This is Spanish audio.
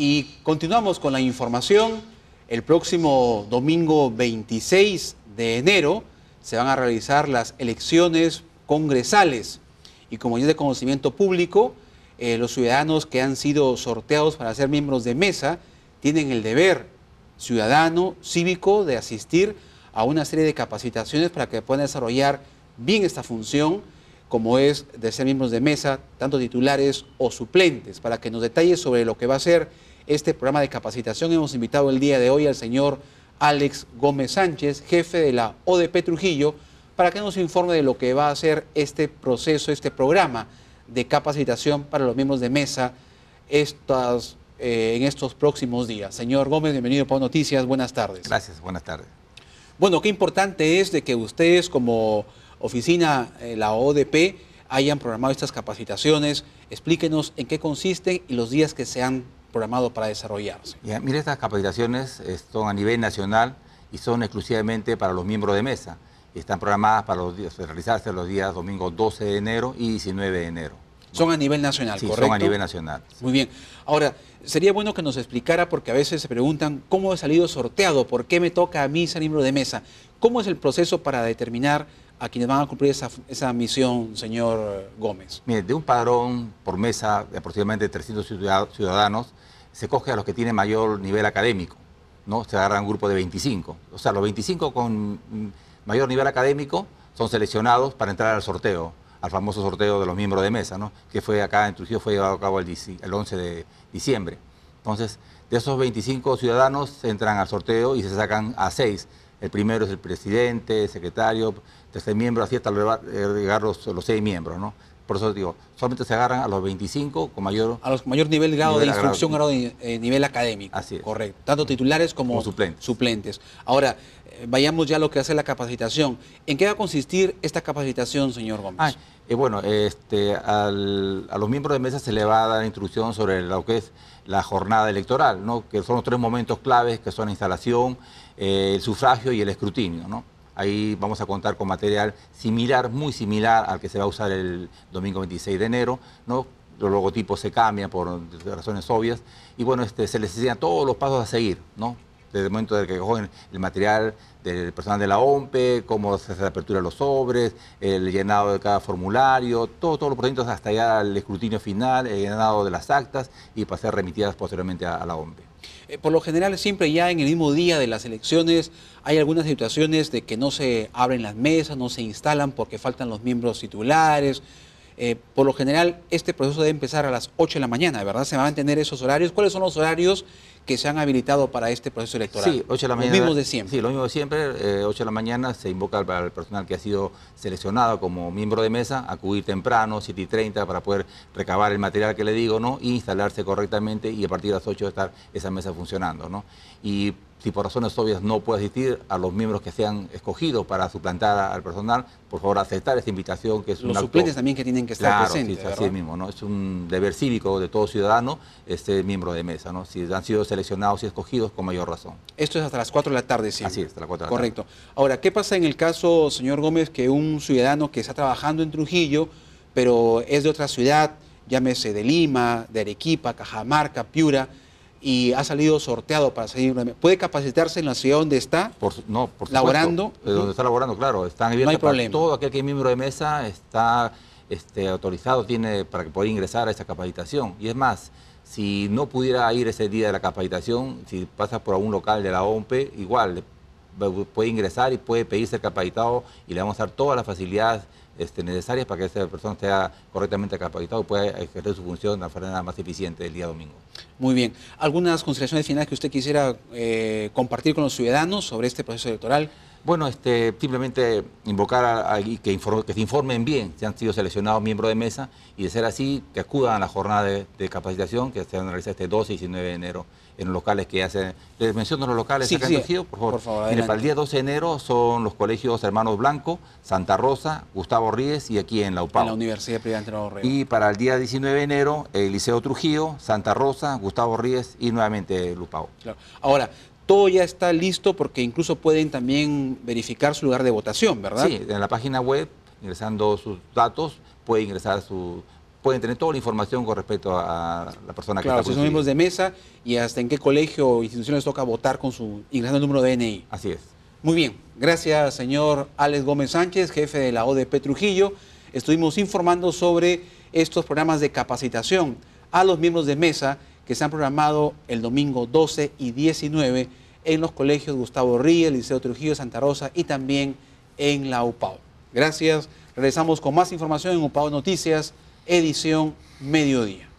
Y continuamos con la información. El próximo domingo 26 de enero se van a realizar las elecciones congresales. Y como es de conocimiento público, eh, los ciudadanos que han sido sorteados para ser miembros de mesa tienen el deber ciudadano, cívico, de asistir a una serie de capacitaciones para que puedan desarrollar bien esta función como es de ser miembros de mesa, tanto titulares o suplentes, para que nos detalle sobre lo que va a ser este programa de capacitación. Hemos invitado el día de hoy al señor Alex Gómez Sánchez, jefe de la ODP Trujillo, para que nos informe de lo que va a ser este proceso, este programa de capacitación para los miembros de mesa eh, en estos próximos días. Señor Gómez, bienvenido a Noticias, buenas tardes. Gracias, buenas tardes. Bueno, qué importante es de que ustedes como oficina, eh, la ODP, hayan programado estas capacitaciones. Explíquenos en qué consisten y los días que se han programado para desarrollarse. mire, estas capacitaciones eh, son a nivel nacional y son exclusivamente para los miembros de mesa. Están programadas para realizarse los días domingo 12 de enero y 19 de enero. Son a nivel nacional, sí, Son a nivel nacional. Muy bien. Ahora, sería bueno que nos explicara, porque a veces se preguntan cómo he salido sorteado, por qué me toca a mí ser miembro de mesa. ¿Cómo es el proceso para determinar a quienes van a cumplir esa, misión, señor Gómez? Mire, de un padrón por mesa de aproximadamente 300 ciudadanos, se coge a los que tienen mayor nivel académico, ¿no? Se agarra un grupo de 25. O sea, los 25 con mayor nivel académico son seleccionados para entrar al sorteo, al famoso sorteo de los miembros de mesa, ¿no? Que fue acá en Trujillo, fue llevado a cabo el, el 11 de diciembre. Entonces, de esos 25 ciudadanos entran al sorteo y se sacan a 6 el primero es el presidente, el secretario, tercer miembro, así hasta eh, llegar los, seis miembros, ¿no? Por eso digo, solamente se agarran a los 25 con mayor... A los mayor nivel grado de instrucción, grado de, eh, nivel académico. Así es. Correcto. Tanto titulares como, suplentes. suplentes. Ahora, vayamos ya a lo que hace la capacitación. ¿En qué va a consistir esta capacitación, señor Gómez? Eh, bueno, este, a los miembros de mesa se le va a dar instrucción sobre lo que es la jornada electoral, ¿no? que son los tres momentos claves, que son la instalación, eh, el sufragio y el escrutinio. Ahí vamos a contar con material similar, muy similar al que se va a usar el domingo 26 de enero, ¿no? los logotipos se cambian por razones obvias, y bueno, este, se les enseñan todos los pasos a seguir, ¿no? desde el momento en que cogen el material del personal de la OMPE, cómo se hace la apertura de los sobres, el llenado de cada formulario, todos los procedimientos hasta ya el escrutinio final, el llenado de las actas y para ser remitidas posteriormente a, la OMPE. Eh, por lo general, siempre ya en el mismo día de las elecciones hay algunas situaciones de que no se abren las mesas, no se instalan porque faltan los miembros titulares, eh, por lo general, este proceso debe empezar a las 8 de la mañana, ¿verdad? Se van a tener esos horarios. ¿Cuáles son los horarios que se han habilitado para este proceso electoral? Sí, 8 de la mañana. Los mismos de siempre. Sí, lo mismo de siempre. 8 de la mañana se invoca al, personal que ha sido seleccionado como miembro de mesa a acudir temprano, 7 y 30, para poder recabar el material que le digo, ¿no? Y instalarse correctamente y a partir de las 8 estar esa mesa funcionando, ¿no? Y si por razones obvias no puede asistir a los miembros que sean escogidos para suplantar al personal, por favor aceptar esta invitación que es los suplentes también que tienen que estar claro, presentes. así mismo, ¿no? Es un deber cívico de todo ciudadano este miembro de mesa, ¿no? Si han sido seleccionados y escogidos, con mayor razón. Esto es hasta las 4 de la tarde, sí. Así es, hasta las 4 de la tarde. Correcto. Ahora, ¿qué pasa en el caso, señor Gómez, que un ciudadano que está trabajando en Trujillo, pero es de otra ciudad, llámese de Lima, de Arequipa, Cajamarca, Piura, y ha salido sorteado para seguir una... ¿Puede capacitarse en la ciudad donde está? Por, no, por supuesto. ¿Laborando? donde está laborando, claro. Están no hay problema. todo aquel que es miembro de mesa, está este, autorizado, tiene para que poder ingresar a esa capacitación. Y es más, si no pudiera ir ese día de la capacitación, si pasa por algún local de la OMP, igual puede ingresar y puede pedir ser capacitado y le vamos a dar todas las facilidades este, necesarias para que esa persona sea correctamente capacitado y pueda ejercer su función de la manera más eficiente el día domingo. Muy bien. ¿Algunas consideraciones finales que usted quisiera eh, compartir con los ciudadanos sobre este proceso electoral? Bueno, este, simplemente invocar a, que, se informen bien si han sido seleccionados miembros de mesa y de ser así, que acudan a la jornada de, capacitación que se va a realizar este 12 y 19 de enero en los locales que hacen. Les menciono los locales sí, acá en Trujillo, por favor. Por para el día 12 de enero son los colegios Hermanos Blanco, Santa Rosa, Gustavo Ríez y aquí en la En la Universidad Privada Nuevo Ríos. Y para el día 19 de enero, el Liceo Trujillo, Santa Rosa, Gustavo Ríez y nuevamente Lupau. Claro. Ahora, todo ya está listo porque incluso pueden también verificar su lugar de votación, ¿verdad? Sí, en la página web, ingresando sus datos, puede ingresar su pueden tener toda la información con respecto a la persona que está Claro, si son miembros de mesa y hasta en qué colegio o institución les toca votar con su ingresando el número de DNI. Así es. Muy bien, gracias señor Alex Gómez Sánchez, jefe de la ODP Trujillo. Estuvimos informando sobre estos programas de capacitación a los miembros de mesa que se han programado el domingo 12 y 19 en los colegios Gustavo Ríe, Liceo Trujillo, Santa Rosa y también en la UPAO. Gracias. Regresamos con más información en UPAO Noticias, edición Mediodía.